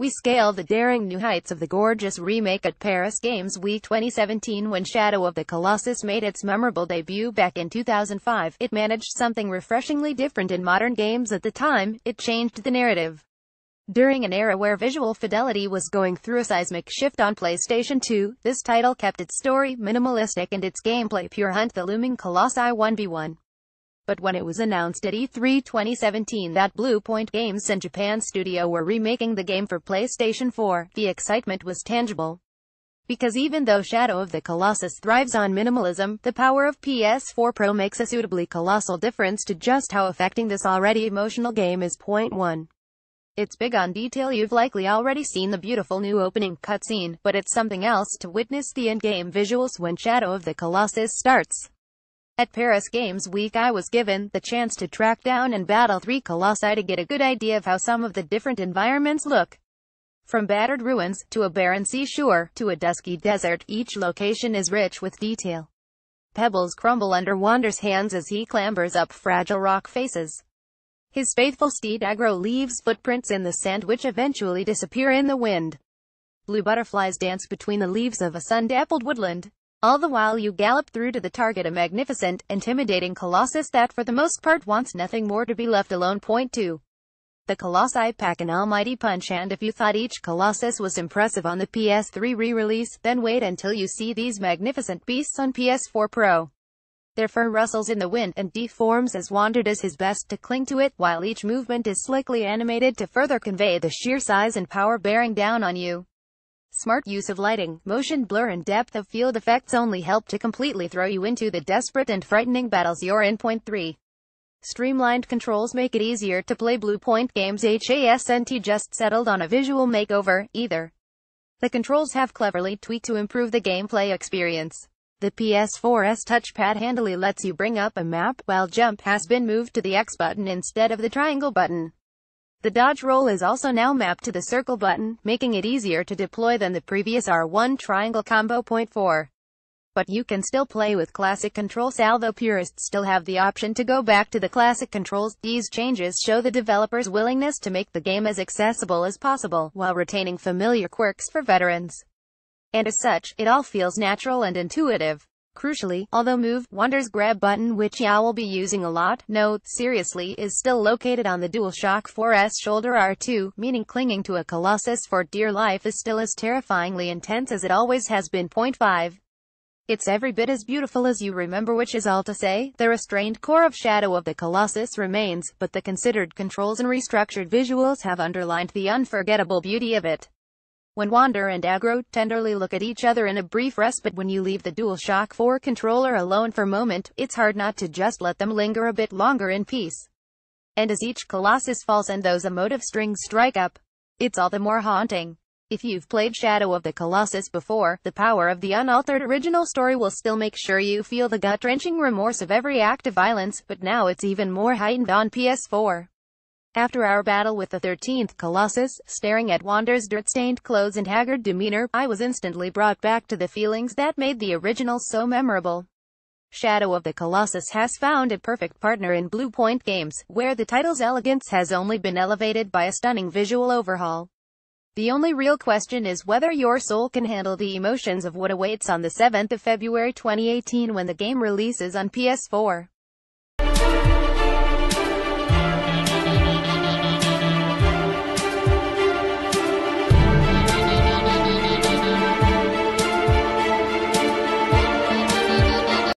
We scale the daring new heights of the gorgeous remake at Paris Games Week 2017 when Shadow of the Colossus made its memorable debut back in 2005. It managed something refreshingly different in modern games at the time, it changed the narrative. During an era where visual fidelity was going through a seismic shift on PlayStation 2, this title kept its story minimalistic and its gameplay pure hunt the looming colossi 1v1 but when it was announced at E3 2017 that Bluepoint Games and Japan Studio were remaking the game for PlayStation 4, the excitement was tangible. Because even though Shadow of the Colossus thrives on minimalism, the power of PS4 Pro makes a suitably colossal difference to just how affecting this already emotional game is. Point 1. It's big on detail you've likely already seen the beautiful new opening cutscene, but it's something else to witness the in-game visuals when Shadow of the Colossus starts. At Paris Games Week I was given the chance to track down and battle three colossi to get a good idea of how some of the different environments look. From battered ruins, to a barren seashore, to a dusky desert, each location is rich with detail. Pebbles crumble under Wander's hands as he clambers up fragile rock faces. His faithful steed Agro leaves footprints in the sand which eventually disappear in the wind. Blue butterflies dance between the leaves of a sun-dappled woodland. All the while you gallop through to the target a magnificent, intimidating colossus that for the most part wants nothing more to be left alone. Point 2. The Colossi pack an almighty punch and if you thought each Colossus was impressive on the PS3 re-release, then wait until you see these magnificent beasts on PS4 Pro. Their fur rustles in the wind and deforms as Wander does his best to cling to it, while each movement is slickly animated to further convey the sheer size and power bearing down on you smart use of lighting, motion blur and depth of field effects only help to completely throw you into the desperate and frightening battles you're in. Point 3. Streamlined controls make it easier to play Blue Point games HASNT just settled on a visual makeover, either. The controls have cleverly tweaked to improve the gameplay experience. The PS4's touchpad handily lets you bring up a map, while jump has been moved to the X button instead of the triangle button. The dodge roll is also now mapped to the circle button, making it easier to deploy than the previous R1 triangle combo. Point 4. But you can still play with classic controls although purists still have the option to go back to the classic controls. These changes show the developer's willingness to make the game as accessible as possible, while retaining familiar quirks for veterans. And as such, it all feels natural and intuitive. Crucially, although Move Wonder's grab button which I will be using a lot, no, seriously, is still located on the DualShock 4S shoulder R2, meaning clinging to a Colossus for dear life is still as terrifyingly intense as it always has been. Point 5. It's every bit as beautiful as you remember which is all to say, the restrained core of shadow of the Colossus remains, but the considered controls and restructured visuals have underlined the unforgettable beauty of it. When Wander and Agro tenderly look at each other in a brief respite when you leave the DualShock 4 controller alone for a moment, it's hard not to just let them linger a bit longer in peace. And as each Colossus falls and those emotive strings strike up, it's all the more haunting. If you've played Shadow of the Colossus before, the power of the unaltered original story will still make sure you feel the gut-wrenching remorse of every act of violence, but now it's even more heightened on PS4. After our battle with the 13th Colossus, staring at Wander's dirt-stained clothes and haggard demeanor, I was instantly brought back to the feelings that made the original so memorable. Shadow of the Colossus has found a perfect partner in Blue Point Games, where the title's elegance has only been elevated by a stunning visual overhaul. The only real question is whether your soul can handle the emotions of what awaits on the 7th of February 2018 when the game releases on PS4.